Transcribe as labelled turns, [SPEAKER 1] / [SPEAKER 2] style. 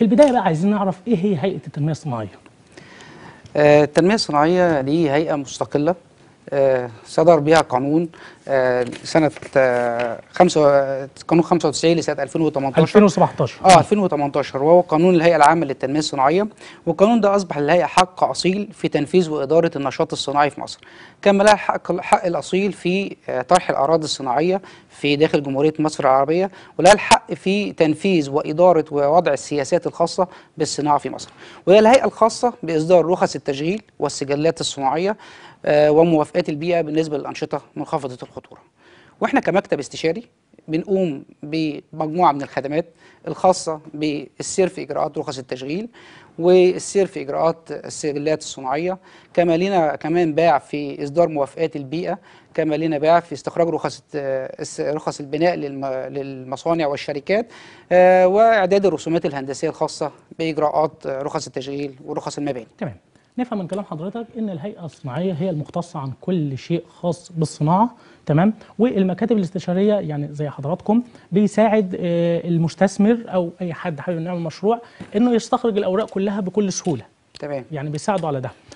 [SPEAKER 1] في البدايه بقى عايزين نعرف ايه هي هيئه التنميه الصناعيه
[SPEAKER 2] آه، التنميه الصناعيه دي هيئه مستقله آه، صدر بها قانون آه، سنه آه، خمسة قانون 95 لسنه 2018
[SPEAKER 3] 2017
[SPEAKER 2] اه 2018 وهو قانون الهيئه العامه للتنميه الصناعيه والقانون ده اصبح للهيئه حق اصيل في تنفيذ واداره النشاط الصناعي في مصر كما لها الحق الحق الاصيل في آه، طرح الاراضي الصناعيه في داخل جمهوريه مصر العربيه ولها الحق في تنفيذ واداره ووضع السياسات الخاصه بالصناعه في مصر وهي الهيئه الخاصه باصدار رخص التشغيل والسجلات الصناعيه وموافقات البيئه بالنسبه للانشطه منخفضه الخطوره الخطوره واحنا كمكتب استشاري بنقوم بمجموعه من الخدمات الخاصه بالسير في اجراءات رخص التشغيل والسير في اجراءات السجلات الصناعيه كما لنا كمان باع في اصدار موافقات البيئه كما لنا باع في استخراج رخص رخص البناء للمصانع والشركات آه، واعداد الرسومات الهندسيه الخاصه باجراءات رخص التشغيل ورخص المباني تمام
[SPEAKER 1] نفهم من كلام حضرتك ان الهيئه الصناعيه هي المختصه عن كل شيء خاص بالصناعه تمام والمكاتب الاستشاريه يعني زي حضراتكم بيساعد آه، المستثمر او اي حد حابب يعمل مشروع انه يستخرج الاوراق كلها بكل سهوله تمام يعني بيساعده على ده